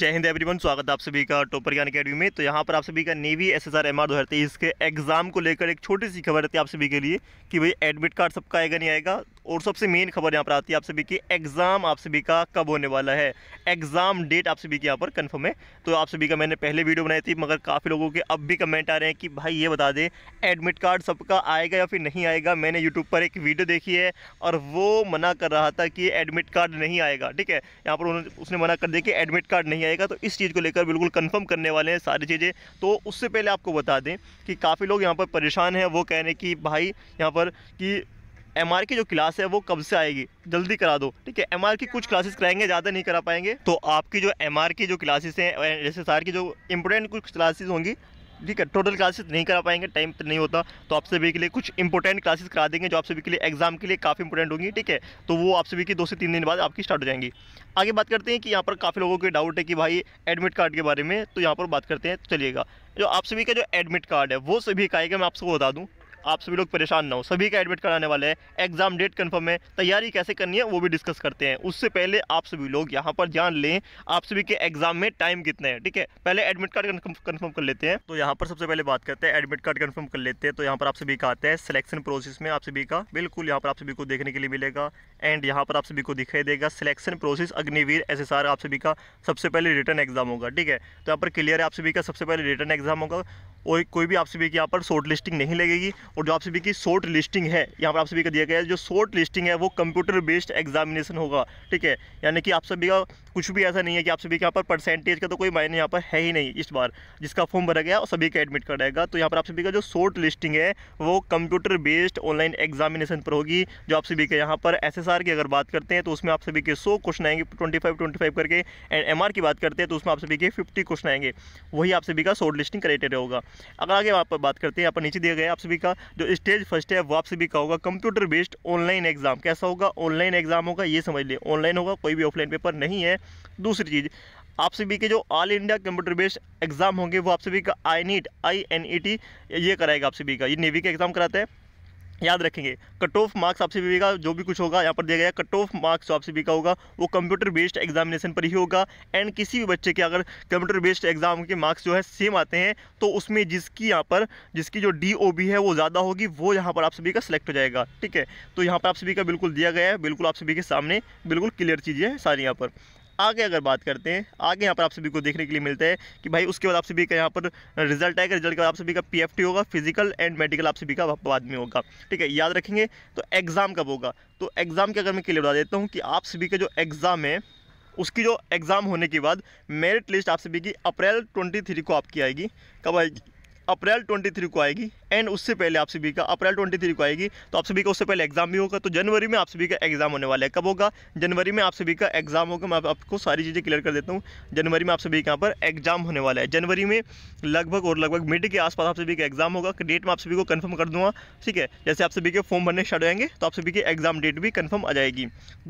जय हिंद एवरीवन स्वागत है आप सभी का टोपर ज्ञान अकेडमी में तो यहाँ पर आप सभी का navy S S R M R दो हज़ार तेईस के एग्ज़ाम को लेकर एक छोटी सी खबर आती है आप सभी के लिए कि भाई एडमिट कार्ड सबका आएगा नहीं आएगा और सबसे मेन खबर यहाँ पर आती है आप सभी की एग्ज़ाम आप सभी का कब होने वाला है एग्ज़ाम डेट आप सभी की यहाँ पर कन्फर्म है तो आप सभी का मैंने पहले वीडियो बनाई थी मगर काफ़ी लोगों के अब भी कमेंट आ रहे हैं कि भाई ये बता दें एडमिट कार्ड सबका आएगा या फिर नहीं आएगा मैंने यूट्यूब पर एक वीडियो देखी है और वो मना कर रहा था कि एडमिट कार्ड नहीं आएगा ठीक है यहाँ पर उसने मना कर दिया कि एडमिट कार्ड नहीं आएगा तो इस चीज़ को लेकर बिल्कुल कंफर्म करने वाले हैं सारी चीज़ें तो उससे पहले आपको बता दें कि काफ़ी लोग यहाँ पर परेशान हैं वो कह रहे हैं कि भाई यहाँ पर कि एम की जो क्लास है वो कब से आएगी जल्दी करा दो ठीक है एम की कुछ क्लासेस कराएंगे ज़्यादा नहीं करा पाएंगे तो आपकी जो एम की जो क्लासेस हैं एस की जो इम्पोर्टेंट कुछ क्लासेस होंगी ठीक है टोटल क्लासेस नहीं करा पाएंगे टाइम तो नहीं होता तो आप सभी के लिए कुछ इंपॉर्टेंट क्लासेस करा देंगे जो आप सभी के लिए एग्जाम के लिए काफ़ी इंपॉर्टेंट होंगी ठीक है तो वो आप सभी की दो से तीन दिन बाद आपकी स्टार्ट हो जाएंगी आगे बात करते हैं कि यहाँ पर काफ़ी लोगों के डाउट है कि भाई एडमिट कार्ड के बारे में तो यहाँ पर बात करते हैं चलिएगा जो आप सभी का जो एडमिट कार्ड है वो सभी का मैं आपको बता दूँ आप सभी लोग परेशान ना हो सभी का एडमिट कराने वाले हैं एग्जाम डेट कन्फर्म है तैयारी कैसे करनी है वो भी डिस्कस करते हैं उससे पहले आप सभी लोग यहाँ पर जान लें आप सभी के एग्जाम में टाइम कितना है ठीक है पहले एडमिट कार्ड कन्फर्म कर लेते हैं तो यहाँ पर सबसे पहले बात करते हैं एडमिट कार्ड कन्फर्म कर लेते हैं तो यहाँ पर आप सभी का आता है सिलेक्शन प्रोसेस में आप सभी का बिल्कुल यहाँ पर आप सभी को देखने के लिए मिलेगा एंड यहाँ पर आप सभी को दिखाई देगा सिलेक्शन प्रोसेस अग्निवीर एस आप सभी का सबसे पहले रिटर्न एग्जाम होगा ठीक है तो यहाँ पर क्लियर है आप सभी का सबसे पहले रिटर्न एग्जाम होगा और कोई भी आप सभी की यहाँ पर शॉर्ट लिस्टिंग नहीं लगेगी और जो आप सभी की शॉर्ट लिस्टिंग है यहाँ पर आप सभी का दिया गया है जो शॉर्ट लिस्टिंग है वो कंप्यूटर बेस्ड एग्जामिनेशन होगा ठीक है यानी कि आप सभी का कुछ भी ऐसा नहीं है कि आप सभी के यहाँ पर परसेंटेज का तो कोई मायने यहाँ पर है ही नहीं इस बार जिसका फॉर्म भरा गया और सभी का एडमिट कर रहेगा तो यहाँ पर आप सभी का जो शॉर्ट लिस्टिंग है वो कंप्यूटर बेस्ड ऑनलाइन एग्जामिनेशन पर होगी जो आप सभी के यहाँ पर एस की अगर बात करते हैं तो उसमें आप सभी के सौ क्वेश्चन आएंगे ट्वेंटी फाइव ट्वेंटी फाइव करके एंड एम की बात करते हैं तो उसमें आप सभी के फिफ्टी क्वेश्चन आएंगे वही आप सभी का शॉर्ट लिस्टिंग क्राइटेरिया होगा अगर आगे आप बात करते हैं यहाँ पर नीचे दिया गया आप सभी का जो स्टेज फर्स्ट है वो आप सभी का होगा कंप्यूटर बेस्ड ऑनलाइन एग्जाम कैसा होगा ऑनलाइन एग्जाम होगा ये समझ लिए ऑनलाइन होगा कोई भी ऑफलाइन पेपर नहीं है दूसरी चीज़ आप सभी के जो all India computer based exam होंगे वो आप सभी का I NET I N E T ये कराएगा आप सभी का ये नेवी का एग्ज़ाम कराता है याद रखेंगे कट ऑफ मार्क्स आप सभी का जो भी कुछ होगा यहाँ पर दिया गया कट ऑफ मार्क्स जो आप सभी का होगा वो कंप्यूटर बेस्ड एग्जामिनेशन पर ही होगा एंड किसी भी बच्चे के अगर कंप्यूटर बेस्ड एग्जाम के मार्क्स जो है सेम आते हैं तो उसमें जिसकी यहाँ पर जिसकी जो डी है वो ज़्यादा होगी वो यहाँ पर आप सभी का सिलेक्ट हो जाएगा ठीक है तो यहाँ पर आप सभी का बिल्कुल दिया गया है बिल्कुल आप सभी के सामने बिल्कुल क्लियर चीज़ें हैं सारी यहाँ पर आगे अगर बात करते हैं आगे यहाँ पर आप सभी को देखने के लिए मिलता है कि भाई उसके बाद आप सभी का यहाँ पर रिजल्ट आएगा रिजल्ट के बाद आप सभी का पी होगा फिजिकल एंड मेडिकल आप सभी का बाद में होगा ठीक है याद रखेंगे तो एग्ज़ाम कब होगा तो एग्ज़ाम के अगर मैं क्लियर बता देता हूँ कि आप सभी का जो एग्ज़ाम है उसकी जो एग्ज़ाम होने के बाद मेरिट लिस्ट आप सभी की अप्रैल ट्वेंटी को आपकी आएगी कब आएगी अप्रैल ट्वेंटी को आएगी एंड उससे पहले आप सभी का अप्रैल ट्वेंटी थ्री को आएगी तो आप सभी का उससे पहले एग्जाम भी होगा तो जनवरी में आप सभी का एग्जाम होने वाला है कब होगा जनवरी में आप सभी का एग्जाम होगा मैं आपको सारी चीज़ें क्लियर कर देता हूँ जनवरी में आप सभी के यहाँ पर एग्जाम होने वाला है जनवरी में लगभग और लगभग मिड के आसपास आप सभी का एग्जाम होगा डेट में आप सभी को कन्फर्म कर दूंगा ठीक है जैसे आप सभी के फॉर्म भरने स्टार्ट जाएंगे तो आप सभी की एग्जाम डेट भी कन्फर्म आ जाएगी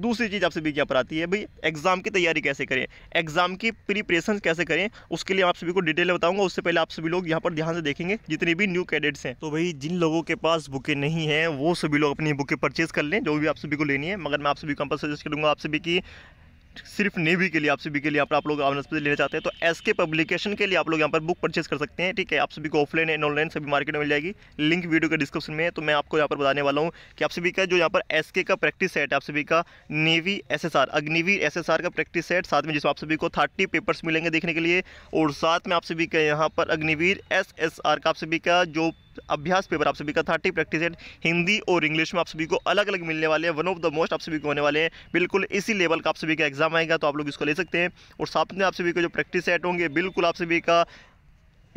दूसरी चीज़ आप सभी के यहाँ पर आती है भाई एग्जाम की तैयारी कैसे करें एग्जाम की प्रिपरेशन कैसे करें उसके लिए आप सभी को डिटेल बताऊंगा उससे पहले आप सभी लोग यहाँ पर ध्यान से देखेंगे जितने भी न्यू कैडेट्स हैं तो भाई जिन लोगों के पास बुके नहीं है वो सभी लोग अपनी बुके परचेज कर लें जो भी आप सभी को लेनी है मगर मैं आप सभी को सजेस्ट करूँगा आप सभी की सिर्फ नेवी के लिए आप सभी के लिए आप, लोग वनस्पति लेना चाहते हैं तो एस के पब्लिकेशन के लिए आप लोग यहाँ पर बुक परचेस कर सकते हैं ठीक है आप सभी को ऑफलाइन एंड ऑनलाइन सभी मार्केट में मिल जाएगी लिंक वीडियो के डिस्क्रिप्शन में है तो मैं आपको यहाँ पर बताने वाला हूँ कि आप सभी का जो यहाँ पर एस के का प्रैक्टिस सेट आप सभी का navy S S R Agniveer S S R का प्रैक्टिस सेट साथ में जिसमें आप सभी को थर्टी पेपर्स मिलेंगे देखने के लिए और साथ में आप सभी का यहाँ पर अग्निवीर एस एस आर का आप सभी का जो अभ्यास पेपर आप सभी का थर्टी प्रैक्टिस एंड हिंदी और इंग्लिश में आप सभी को अलग अलग मिलने वाले हैं वन ऑफ द मोस्ट आप सभी को होने वाले हैं बिल्कुल इसी लेवल का आप सभी का एग्जाम आएगा तो आप लोग इसको ले सकते हैं और साथ में आप सभी को जो प्रैक्टिस सेट होंगे बिल्कुल आप सभी का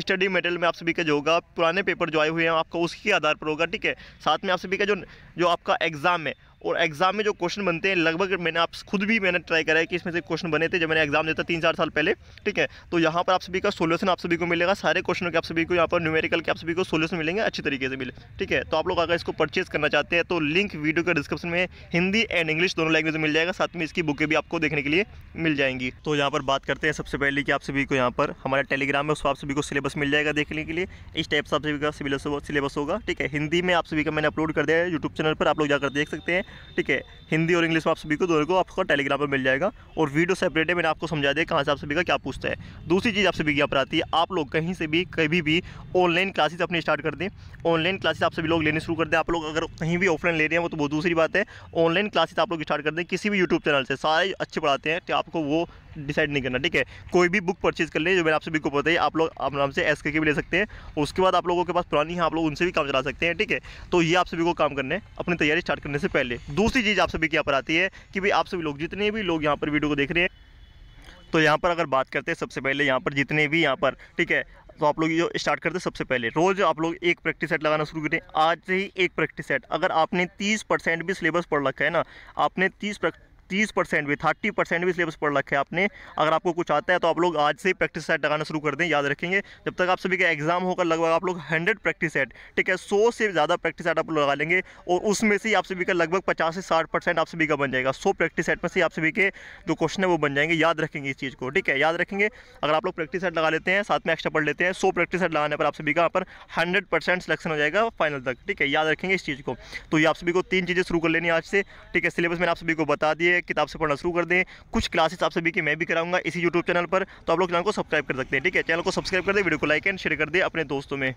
स्टडी मेटेरियल में आप सभी का जो होगा पुराने पेपर जो आए हुए हैं आपका उसके आधार पर होगा ठीक है साथ में आप सभी का जो जो आपका एग्ज़ाम है और एग्ज़ाम में जो क्वेश्चन बनते हैं लगभग मैंने आप खुद भी मैंने ट्राई करा है कि इसमें से क्वेश्चन बने थे जब मैंने एग्जाम देता तीन चार साल पहले ठीक है तो यहाँ पर आप सभी का सोल्यूशन आप सभी को मिलेगा सारे क्वेश्चनों के आप सभी को यहाँ पर न्यूमेरिकल के आप सभी को सोल्यूशन मिलेंगे अच्छी तरीके से मिले ठीक है तो आप लोग अगर इसको परचेज करना चाहते हैं तो लिंक वीडियो के डिस्क्रिप्शन में हिंदी एंड इंग्लिश दोनों लैंग्वेज में मिल जाएगा साथ में इसकी बुकें भी आपको देखने के लिए मिल जाएंगी तो यहाँ पर बात करते हैं सबसे पहले कि आप सभी को यहाँ पर हमारे टेलीग्राम में उसको आप सभी को सिलेबस मिल जाएगा देखने के लिए इस टाइप से आप सभी का सिलेबस होगा ठीक है हिंदी में आप सभी का मैंने अपलोड कर दिया है यूट्यूब चैनल पर आप लोग जाकर देख सकते हैं ठीक है हिंदी और इंग्लिश में आप सभी को दोनों को आपका टेलीग्राम पर मिल जाएगा और वीडियो सेपरेट है मैंने आपको समझा दिया कहाँ से आप सभी का क्या पूछता है दूसरी चीज़ आप सभी की यहाँ पर आती है आप लोग कहीं से भी कभी भी ऑनलाइन क्लासेस अपनी स्टार्ट कर दें ऑनलाइन क्लासेस आप सभी लोग लेने शुरू कर दें आप लोग अगर कहीं भी ऑफलाइन ले रहे हैं वो तो वो दूसरी बात है ऑनलाइन क्लासेस आप लोग स्टार्ट कर दें किसी भी यूट्यूब चैनल से सारे अच्छे पढ़ाते हैं तो आपको वो डिसाइड नहीं करना ठीक है कोई भी बुक परचेज कर ले जो मैंने आपसे सभी को है आप लोग आप नाम से एस करके भी ले सकते हैं उसके बाद आप लोगों के पास पुरानी है हाँ, आप लोग उनसे भी काम चला सकते हैं ठीक है तो ये आप सभी को काम करने अपनी तैयारी स्टार्ट करने से पहले दूसरी चीज़ आप सभी की यहाँ पर आती है कि भाई आप सभी लोग जितने भी लोग यहाँ पर वीडियो को देख रहे हैं तो यहाँ पर अगर बात करते हैं सबसे पहले यहाँ पर जितने भी यहाँ पर ठीक है तो आप लोग जो स्टार्ट करते हैं सबसे पहले रोज़ आप लोग एक प्रैक्टिस सेट लगाना शुरू करें आज से ही एक प्रैक्टिस सेट अगर आपने 30 परसेंट भी सिलेबस पढ़ रखा है ना आपने 30 तीस परसेंट भी थर्टी परसेंट भी सिलेबस पढ़ रखे आपने अगर आपको कुछ आता है तो आप लोग आज से ही प्रैक्टिस सेट लगाना शुरू कर दें याद रखेंगे जब तक आप सभी का एग्जाम होकर लगभग आप लोग हंड्रेड प्रैक्टिस सेट ठीक है सौ से ज़्यादा प्रैक्टिस सेट आप लोग लगा लेंगे और उसमें से आप सभी का लगभग पचास से साठ परसेंट आप सभी का बन जाएगा सौ प्रैक्टिस सेट में से आप सभी के जो क्वेश्चन है वो बन जाएंगे याद रखेंगे इस चीज़ को ठीक है याद रखेंगे अगर आप लोग प्रैक्टिस सेट लगा लेते हैं साथ में एक्स्ट्रा पढ़ लेते हैं सौ प्रैक्टिस सेट लगाने पर आप सभी का यहाँ पर हंड्रेड परसेंट सिलेक्शन हो जाएगा फाइनल तक ठीक है याद रखेंगे इस चीज़ को तो ये आप सभी को तीन चीज़ें शुरू कर लेनी आज से ठीक है सिलेबस मैंने आप सभी को बता दिए किताब से पढ़ना शुरू कर दें कुछ क्लासेस आप सभी की मैं भी कराऊंगा इसी यूट्यूब चैनल पर तो आप लोग चैनल को सब्सक्राइब कर सकते हैं ठीक है चैनल को सब्सक्राइब कर दें वीडियो को लाइक एंड शेयर कर दें अपने दोस्तों में